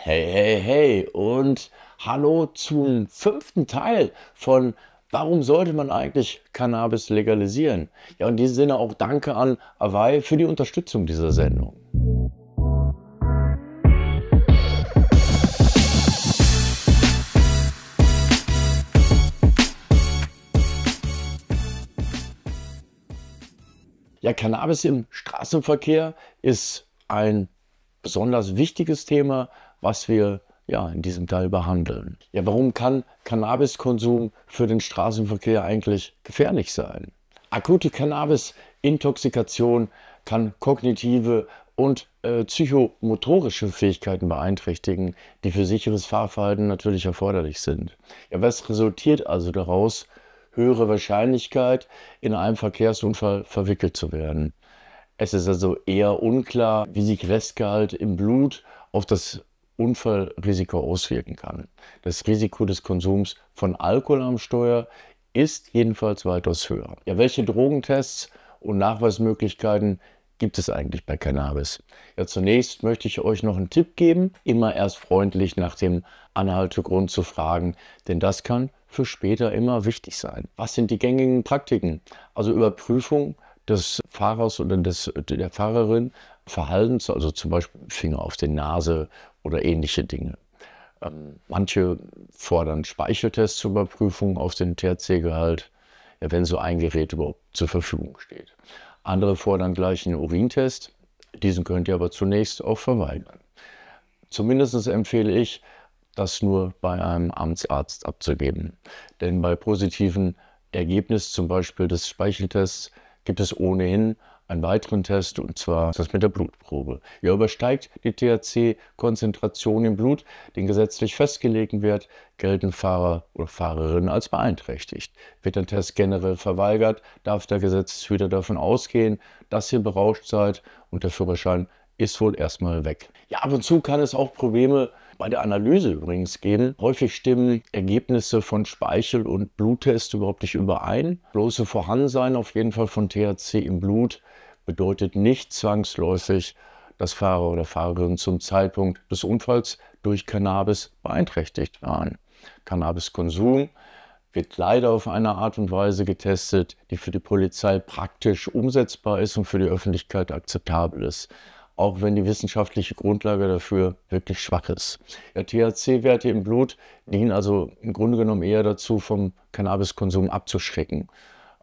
Hey, hey, hey und hallo zum fünften Teil von Warum sollte man eigentlich Cannabis legalisieren? Ja, in diesem Sinne auch danke an Hawaii für die Unterstützung dieser Sendung. Ja, Cannabis im Straßenverkehr ist ein besonders wichtiges Thema, was wir ja, in diesem Teil behandeln. Ja, warum kann Cannabiskonsum für den Straßenverkehr eigentlich gefährlich sein? Akute Cannabis-Intoxikation kann kognitive und äh, psychomotorische Fähigkeiten beeinträchtigen, die für sicheres Fahrverhalten natürlich erforderlich sind. Ja, was resultiert also daraus? Höhere Wahrscheinlichkeit, in einem Verkehrsunfall verwickelt zu werden. Es ist also eher unklar, wie sich Restgehalt im Blut auf das Unfallrisiko auswirken kann. Das Risiko des Konsums von Alkohol am Steuer ist jedenfalls weitaus höher. Ja, welche Drogentests und Nachweismöglichkeiten gibt es eigentlich bei Cannabis? Ja, zunächst möchte ich euch noch einen Tipp geben, immer erst freundlich nach dem Anhaltegrund zu fragen, denn das kann für später immer wichtig sein. Was sind die gängigen Praktiken? Also Überprüfung des Fahrers oder des, der Fahrerin Verhaltens, also zum Beispiel Finger auf die Nase oder ähnliche Dinge. Ähm, manche fordern Speicheltests zur Überprüfung auf den THC-Gehalt, ja, wenn so ein Gerät überhaupt zur Verfügung steht. Andere fordern gleich einen Urintest. Diesen könnt ihr aber zunächst auch verweigern. Zumindest empfehle ich, das nur bei einem Amtsarzt abzugeben. Denn bei positiven Ergebnissen, zum Beispiel des Speicheltests gibt es ohnehin einen weiteren Test und zwar das mit der Blutprobe. Hier übersteigt die THC-Konzentration im Blut den gesetzlich festgelegten Wert, gelten Fahrer oder Fahrerinnen als beeinträchtigt. Wird der Test generell verweigert, darf der Gesetzeshüter davon ausgehen, dass ihr berauscht seid und der Führerschein ist wohl erstmal weg. Ja, ab und zu kann es auch Probleme bei der Analyse übrigens geben. Häufig stimmen Ergebnisse von Speichel- und Bluttest überhaupt nicht überein. Bloße Vorhandensein auf jeden Fall von THC im Blut bedeutet nicht zwangsläufig, dass Fahrer oder Fahrerinnen zum Zeitpunkt des Unfalls durch Cannabis beeinträchtigt waren. Cannabiskonsum wird leider auf eine Art und Weise getestet, die für die Polizei praktisch umsetzbar ist und für die Öffentlichkeit akzeptabel ist, auch wenn die wissenschaftliche Grundlage dafür wirklich schwach ist. Ja, THC-Werte im Blut dienen also im Grunde genommen eher dazu, vom Cannabiskonsum abzuschrecken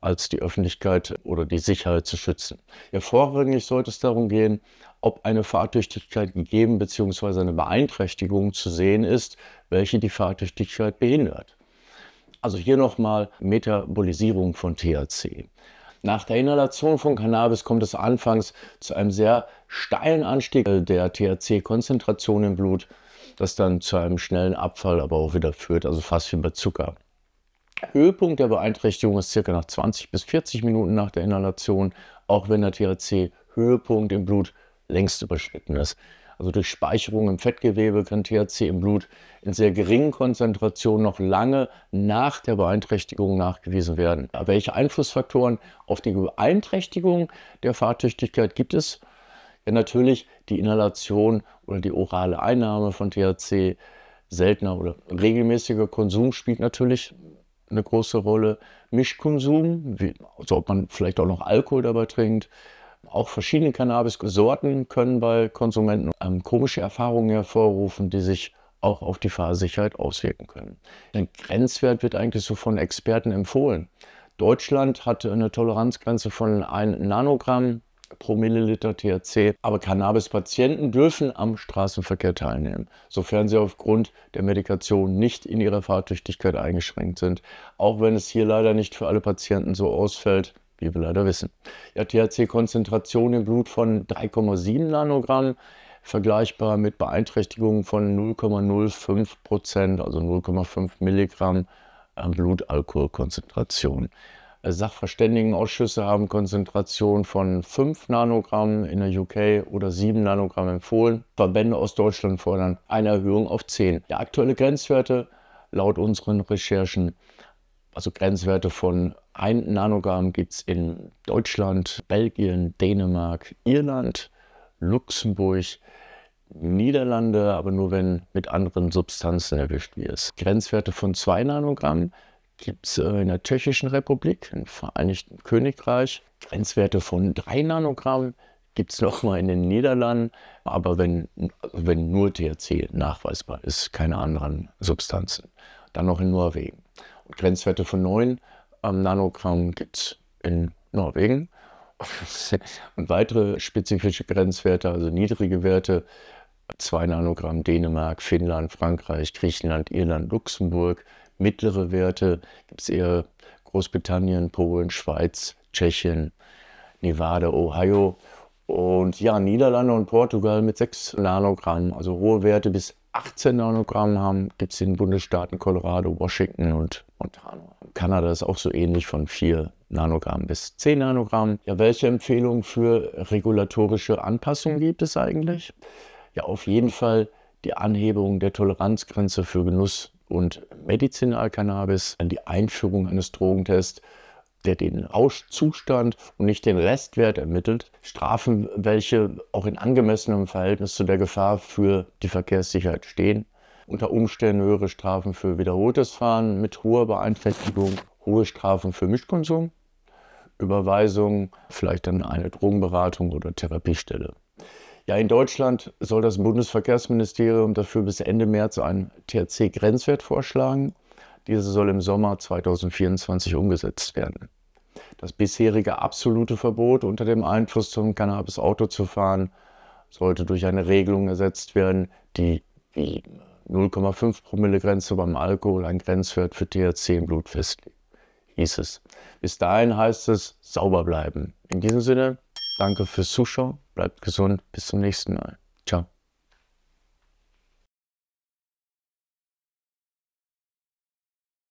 als die Öffentlichkeit oder die Sicherheit zu schützen. Ja, vorrangig sollte es darum gehen, ob eine Fahrtüchtigkeit gegeben bzw. eine Beeinträchtigung zu sehen ist, welche die Fahrtüchtigkeit behindert. Also hier nochmal Metabolisierung von THC. Nach der Inhalation von Cannabis kommt es anfangs zu einem sehr steilen Anstieg der THC-Konzentration im Blut, das dann zu einem schnellen Abfall aber auch wieder führt, also fast wie bei Zucker. Höhepunkt der Beeinträchtigung ist circa nach 20 bis 40 Minuten nach der Inhalation, auch wenn der THC-Höhepunkt im Blut längst überschritten ist. Also durch Speicherung im Fettgewebe kann THC im Blut in sehr geringen Konzentrationen noch lange nach der Beeinträchtigung nachgewiesen werden. Welche Einflussfaktoren auf die Beeinträchtigung der Fahrtüchtigkeit gibt es? Ja, natürlich die Inhalation oder die orale Einnahme von THC. Seltener oder regelmäßiger Konsum spielt natürlich eine große Rolle. Mischkonsum, wie, also ob man vielleicht auch noch Alkohol dabei trinkt. Auch verschiedene Cannabis-Sorten können bei Konsumenten ähm, komische Erfahrungen hervorrufen, die sich auch auf die Fahrsicherheit auswirken können. Ein Grenzwert wird eigentlich so von Experten empfohlen. Deutschland hat eine Toleranzgrenze von 1 Nanogramm pro Milliliter THC. Aber Cannabis-Patienten dürfen am Straßenverkehr teilnehmen, sofern sie aufgrund der Medikation nicht in ihrer Fahrtüchtigkeit eingeschränkt sind. Auch wenn es hier leider nicht für alle Patienten so ausfällt, wie wir leider wissen. Ja, THC-Konzentration im Blut von 3,7 Nanogramm, vergleichbar mit Beeinträchtigungen von 0,05 Prozent, also 0,5 Milligramm ähm, Blutalkoholkonzentration. Sachverständigenausschüsse haben Konzentration von 5 Nanogramm in der UK oder 7 Nanogramm empfohlen. Verbände aus Deutschland fordern eine Erhöhung auf 10. Der aktuelle Grenzwerte laut unseren Recherchen, also Grenzwerte von 1 Nanogramm gibt es in Deutschland, Belgien, Dänemark, Irland, Luxemburg, Niederlande, aber nur wenn mit anderen Substanzen erwischt wird. Grenzwerte von 2 Nanogramm gibt es äh, in der Tschechischen Republik, im Vereinigten Königreich, Grenzwerte von 3 Nanogramm, gibt es nochmal in den Niederlanden, aber wenn, wenn nur THC nachweisbar ist, keine anderen Substanzen. Dann noch in Norwegen. Und Grenzwerte von 9 ähm, Nanogramm gibt es in Norwegen. Und weitere spezifische Grenzwerte, also niedrige Werte, 2 Nanogramm Dänemark, Finnland, Frankreich, Griechenland, Irland, Luxemburg, mittlere Werte gibt es eher Großbritannien, Polen, Schweiz, Tschechien, Nevada, Ohio. Und ja, Niederlande und Portugal mit 6 Nanogramm, also hohe Werte bis 18 Nanogramm haben, gibt es in den Bundesstaaten Colorado, Washington und Montana. Kanada ist auch so ähnlich von 4 Nanogramm bis 10 Nanogramm. Ja, welche Empfehlungen für regulatorische Anpassungen gibt es eigentlich? Ja, auf jeden Fall die Anhebung der Toleranzgrenze für Genuss und Medizinalcannabis, die Einführung eines Drogentests, der den Auszustand und nicht den Restwert ermittelt, Strafen, welche auch in angemessenem Verhältnis zu der Gefahr für die Verkehrssicherheit stehen, unter Umständen höhere Strafen für wiederholtes Fahren mit hoher Beeinträchtigung, hohe Strafen für Mischkonsum, Überweisung, vielleicht dann eine Drogenberatung oder Therapiestelle. Ja, in Deutschland soll das Bundesverkehrsministerium dafür bis Ende März einen THC-Grenzwert vorschlagen. Dieser soll im Sommer 2024 umgesetzt werden. Das bisherige absolute Verbot, unter dem Einfluss zum Cannabis Auto zu fahren, sollte durch eine Regelung ersetzt werden, die wie 0,5 Promille Grenze beim Alkohol ein Grenzwert für THC im Blut festlegt, hieß es. Bis dahin heißt es sauber bleiben. In diesem Sinne, Danke fürs Zuschauen, bleibt gesund, bis zum nächsten Mal.